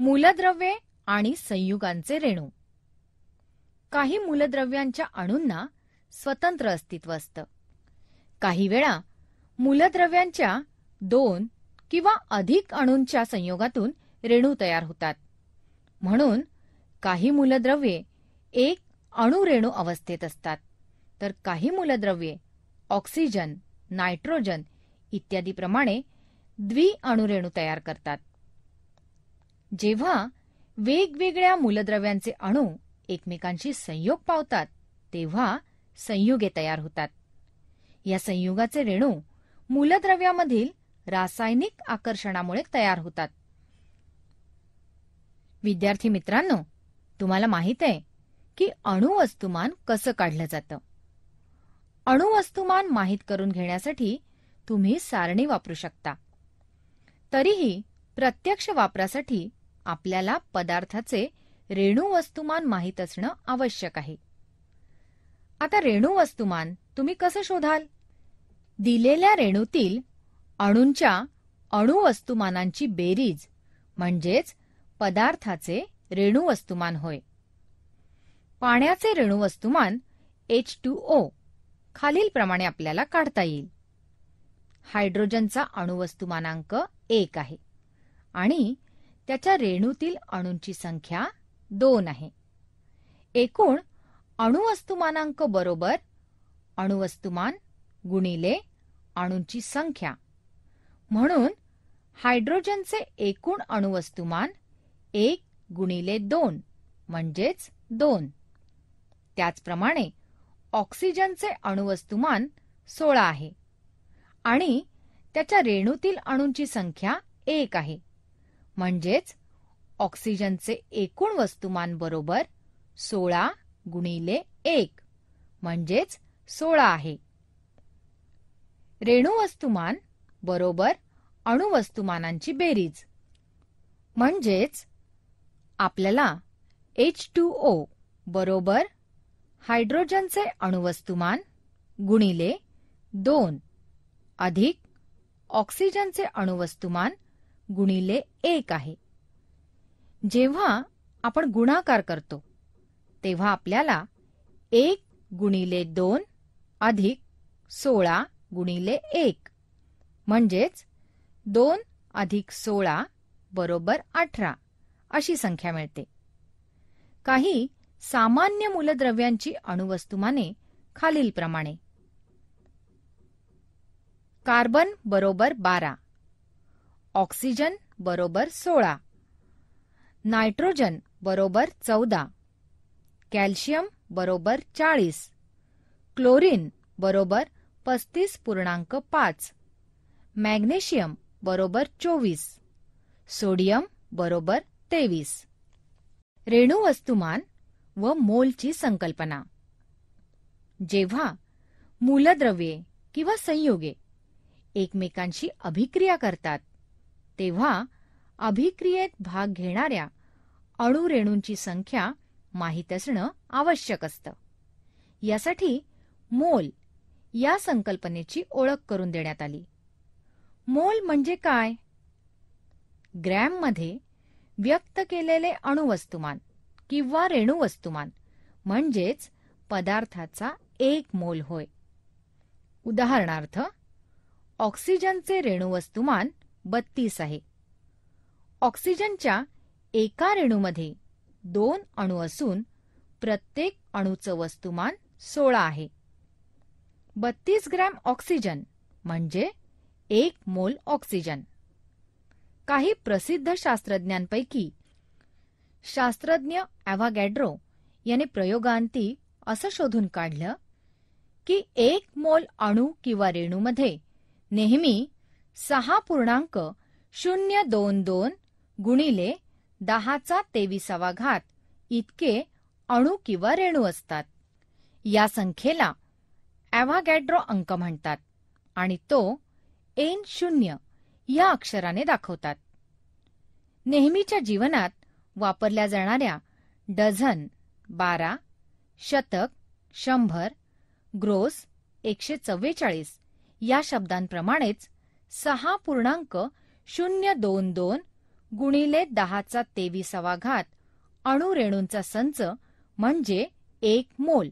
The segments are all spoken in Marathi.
मूलद्रव्ये आणि संयुगांचे रेणू काही मूलद्रव्यांच्या अणूंना स्वतंत्र अस्तित्व असतं काही वेळा मूलद्रव्यांच्या दोन किंवा अधिक अणूंच्या संयोगातून रेणू तयार होतात म्हणून काही मूलद्रव्ये एक अणुरेणू अवस्थेत असतात तर काही मूलद्रव्ये ऑक्सिजन नायट्रोजन इत्यादीप्रमाणे द्विअणुरेणू तयार करतात जेव्हा वेगवेगळ्या मूलद्रव्यांचे अणू एकमेकांशी संयोग पावतात तेव्हा संयुगे तयार होतात या संयुगाचे रेणू मूलद्रव्यामधील रासायनिक आकर्षणामुळे तयार होतात विद्यार्थी मित्रांनो तुम्हाला माहित आहे की अणुवस्तुमान कसं काढलं जातं अणुवस्तुमान माहीत करून घेण्यासाठी तुम्ही सारणी वापरू शकता तरीही प्रत्यक्ष वापरासाठी आपल्याला पदार्थाचे रेणू वस्तुमान माहीत असणं आवश्यक आहे आता रेणू वस्तुमान तुम्ही कसं शोधाल दिलेल्या रेणूतील अणूंच्या अणुवस्तुमानांची बेरीज म्हणजेच पदार्थाचे रेणू वस्तुमान होय पाण्याचे वस्तुमान एच टू ओ खालीलप्रमाणे आपल्याला काढता येईल हायड्रोजनचा अणुवस्तुमानांक एक आहे आणि त्याच्या रेणूतील अणूंची संख्या दोन आहे एकूण अणुवस्तुमानांक बरोबर अणुवस्तुमान गुणिले अणूंची संख्या म्हणून हायड्रोजनचे एकूण अणुवस्तुमान एक गुणिले दोन म्हणजेच दोन त्याचप्रमाणे ऑक्सिजनचे अणुवस्तुमान सोळा आहे आणि त्याच्या रेणूतील अणूंची संख्या एक आहे म्हणजेच ऑक्सिजनचे एकूण वस्तुमान बरोबर सोळा गुणिले एक म्हणजेच सोळा आहे रेणू वस्तुमान बरोबर अणुवस्तुमानांची बेरीज म्हणजेच आपल्याला एच टू ओ बरोबर हायड्रोजनचे अणुवस्तुमान गुणिले दोन अधिक ऑक्सिजनचे अणुवस्तुमान गुणिले एक आहे जेव्हा आपण गुणाकार करतो तेव्हा आपल्याला एक गुणिले दोन अधिक सोळा गुणिले एक म्हणजेच दोन अधिक सोळा बरोबर अठरा अशी संख्या मिळते काही सामान्य मूलद्रव्यांची अणुवस्तुमाने खालीलप्रमाणे कार्बन बरोबर बारा ऑक्सिजन बरोबर सोळा नायट्रोजन बरोबर चौदा कॅल्शियम बरोबर चाळीस क्लोरीन बरोबर पस्तीस पूर्णांक पाच मॅग्नेशियम बरोबर चोवीस सोडियम बरोबर तेवीस रेणू वस्तुमान व मोलची संकल्पना जेव्हा मूलद्रव्ये किंवा संयुगे एकमेकांशी अभिक्रिया करतात तेव्हा अभिक्रियेत भाग घेणाऱ्या अणुरेणूंची संख्या माहीत असणं आवश्यक असतं यासाठी मोल या संकल्पनेची ओळख करून देण्यात आली मोल म्हणजे काय ग्रॅममध्ये व्यक्त केलेले अणुवस्तुमान किंवा रेणुवस्तुमान म्हणजेच पदार्थाचा एक मोल होय उदाहरणार्थ ऑक्सिजनचे रेणुवस्तुमान बत्तीस आहे ऑक्सिजनच्या एका रेणूमध्ये दोन अणू असून प्रत्येक अणूचं वस्तुमान सोळा आहे बत्तीस ग्रॅम ऑक्सिजन म्हणजे एक मोल ऑक्सिजन काही प्रसिद्ध शास्त्रज्ञांपैकी शास्त्रज्ञ ॲव्हागॅड्रो याने प्रयोगांती असं शोधून काढलं की एक मोल अणू किंवा रेणूमध्ये नेहमी सहा पूर्णांक शून्य दोन दोन गुणिले दहाचा तेविसावा घात इतके अणू किंवा रेणू असतात या संख्येला ॲव्हागॅड्रो अंक म्हणतात आणि तो एन शून्य या अक्षराने दाखवतात नेहमीच्या जीवनात वापरल्या जाणाऱ्या डझन बारा शतक शंभर ग्रोस एकशे चव्वेचाळीस या शब्दांप्रमाणेच सहा पूर्णांक शून्य दोन दोन गुणिले दहाचा तेविसावा घात अणुरेणूंचा संच म्हणजे एक मोल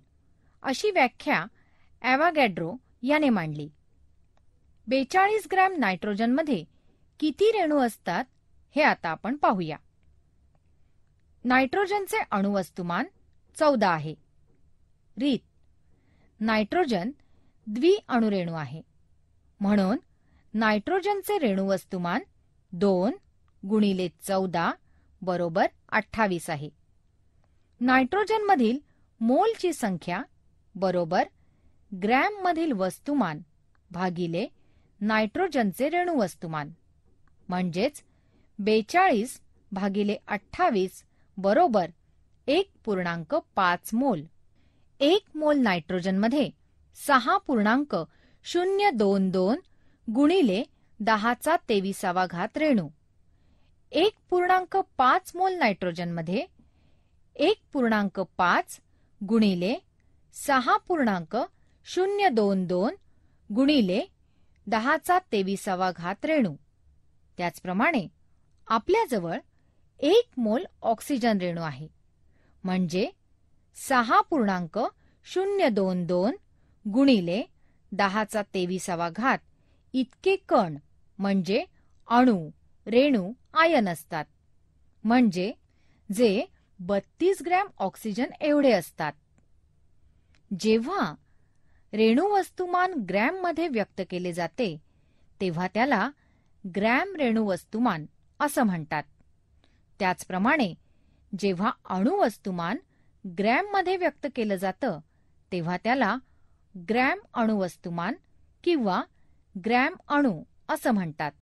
अशी व्याख्या ॲवागॅड्रो याने मांडली बेचाळीस ग्रॅम नायट्रोजनमध्ये किती रेणू असतात हे आता आपण पाहूया नायट्रोजनचे अणुवस्तुमान चौदा आहे रीत नायट्रोजन द्विअणुरेणू आहे म्हणून नायट्रोजनचे रेणुवस्तुमान दोन गुणिले चौदा बरोबर अठ्ठावीस आहे नायट्रोजनमधील मोलची संख्या बरोबर ग्रॅममधील वस्तुमान भागिले नायट्रोजनचे रेणुवस्तुमान म्हणजेच बेचाळीस भागिले अठ्ठावीस बरोबर एक पूर्णांक पाच मोल एक मोल नायट्रोजनमध्ये सहा पूर्णांक शून्य दोन दोन गुणिले दहाचा तेविसावा घात रेणू एक पूर्णांक पाच मोल नायट्रोजनमध्ये एक पूर्णांक पाच गुणिले सहा पूर्णांक शून्य दोन दोन गुणिले दहाचा तेविसावा घात रेणू त्याचप्रमाणे आपल्याजवळ एक मोल ऑक्सिजन रेणू आहे म्हणजे सहा पूर्णांक शून्य दोन दोन गुणिले दहाचा तेविसावा घात इतके कण म्हणजे अणू रेणू आयन असतात म्हणजे जे बत्तीस ग्रॅम ऑक्सिजन एवढे असतात जेव्हा रेणू वस्तुमान ग्रॅममध्ये व्यक्त केले जाते तेव्हा त्याला ग्रॅम रेणू वस्तुमान असं म्हणतात त्याचप्रमाणे जेव्हा अणुवस्तुमान ग्रॅममध्ये व्यक्त केलं जातं तेव्हा त्याला ग्रॅम अणुवस्तुमान किंवा ग्रॅम अणू असं म्हणतात